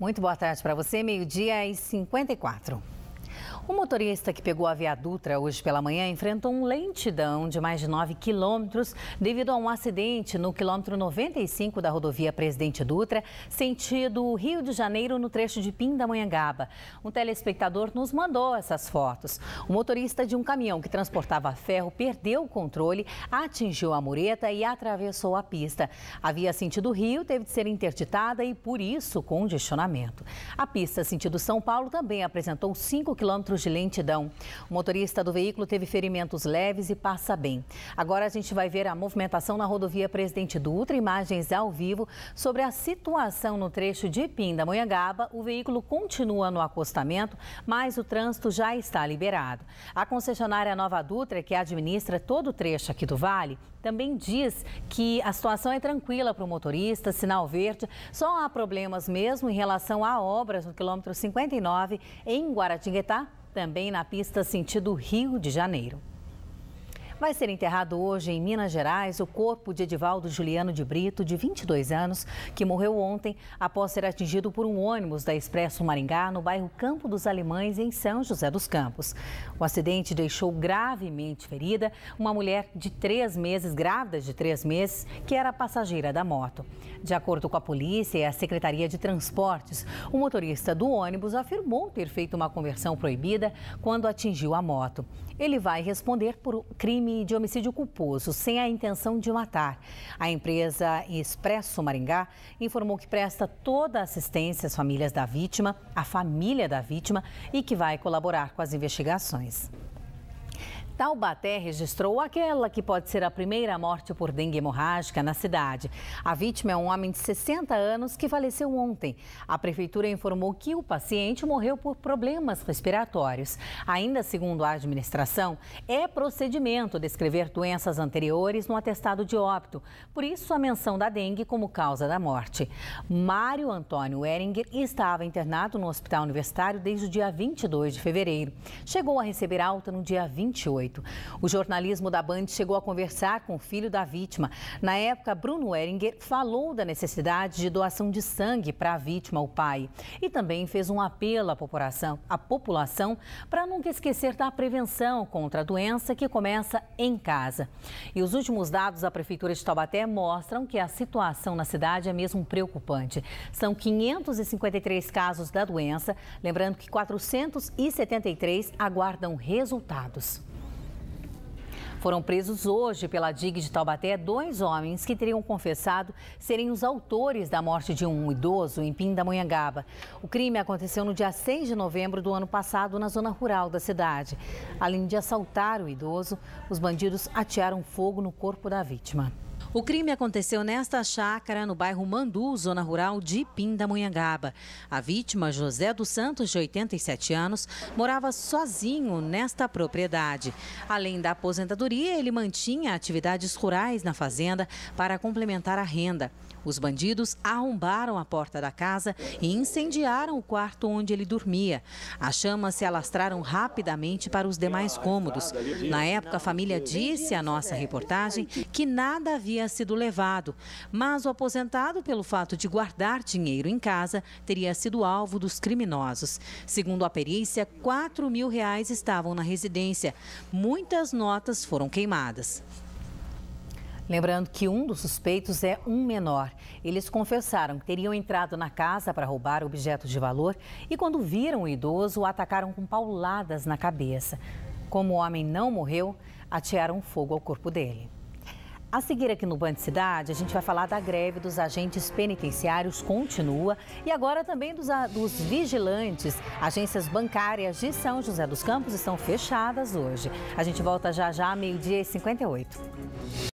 Muito boa tarde para você, meio-dia e 54. O motorista que pegou a Via Dutra hoje pela manhã enfrentou um lentidão de mais de 9 quilômetros devido a um acidente no quilômetro 95 da rodovia Presidente Dutra, sentido Rio de Janeiro, no trecho de Pindamonhangaba. Um telespectador nos mandou essas fotos. O motorista de um caminhão que transportava ferro perdeu o controle, atingiu a mureta e atravessou a pista. A via sentido Rio teve de ser interditada e, por isso, congestionamento. A pista sentido São Paulo também apresentou 5 quilômetros quilômetros de lentidão. O motorista do veículo teve ferimentos leves e passa bem. Agora a gente vai ver a movimentação na rodovia Presidente Dutra, imagens ao vivo sobre a situação no trecho de Pindamonhangaba. O veículo continua no acostamento, mas o trânsito já está liberado. A concessionária Nova Dutra, que administra todo o trecho aqui do Vale, também diz que a situação é tranquila para o motorista, sinal verde, só há problemas mesmo em relação a obras no quilômetro 59 em Guaratinguetá, também na pista sentido Rio de Janeiro. Vai ser enterrado hoje em Minas Gerais o corpo de Edivaldo Juliano de Brito, de 22 anos, que morreu ontem após ser atingido por um ônibus da Expresso Maringá no bairro Campo dos Alemães, em São José dos Campos. O acidente deixou gravemente ferida uma mulher de três meses, grávida de três meses, que era passageira da moto. De acordo com a polícia e a Secretaria de Transportes, o motorista do ônibus afirmou ter feito uma conversão proibida quando atingiu a moto. Ele vai responder por crime crime de homicídio culposo sem a intenção de matar. A empresa Expresso Maringá informou que presta toda a assistência às famílias da vítima, à família da vítima e que vai colaborar com as investigações. Taubaté registrou aquela que pode ser a primeira morte por dengue hemorrágica na cidade. A vítima é um homem de 60 anos que faleceu ontem. A prefeitura informou que o paciente morreu por problemas respiratórios. Ainda segundo a administração, é procedimento descrever doenças anteriores no atestado de óbito. Por isso, a menção da dengue como causa da morte. Mário Antônio Eringer estava internado no Hospital Universitário desde o dia 22 de fevereiro. Chegou a receber alta no dia 28. O jornalismo da Band chegou a conversar com o filho da vítima. Na época, Bruno Eringer falou da necessidade de doação de sangue para a vítima, o pai, e também fez um apelo à população, à população para nunca esquecer da prevenção contra a doença que começa em casa. E os últimos dados da Prefeitura de Taubaté mostram que a situação na cidade é mesmo preocupante. São 553 casos da doença, lembrando que 473 aguardam resultados. Foram presos hoje pela DIG de Taubaté dois homens que teriam confessado serem os autores da morte de um idoso em Pindamonhangaba. O crime aconteceu no dia 6 de novembro do ano passado na zona rural da cidade. Além de assaltar o idoso, os bandidos atearam fogo no corpo da vítima. O crime aconteceu nesta chácara, no bairro Mandu, zona rural de Pindamonhangaba. A vítima, José dos Santos, de 87 anos, morava sozinho nesta propriedade. Além da aposentadoria, ele mantinha atividades rurais na fazenda para complementar a renda. Os bandidos arrombaram a porta da casa e incendiaram o quarto onde ele dormia. As chamas se alastraram rapidamente para os demais cômodos. Na época, a família disse à nossa reportagem que nada havia teria sido levado, mas o aposentado, pelo fato de guardar dinheiro em casa, teria sido alvo dos criminosos. Segundo a perícia, 4 mil reais estavam na residência. Muitas notas foram queimadas. Lembrando que um dos suspeitos é um menor. Eles confessaram que teriam entrado na casa para roubar objetos de valor e, quando viram o idoso, o atacaram com pauladas na cabeça. Como o homem não morreu, atearam fogo ao corpo dele. A seguir aqui no Band Cidade, a gente vai falar da greve dos agentes penitenciários, continua, e agora também dos, dos vigilantes. Agências bancárias de São José dos Campos estão fechadas hoje. A gente volta já já, meio-dia e 58.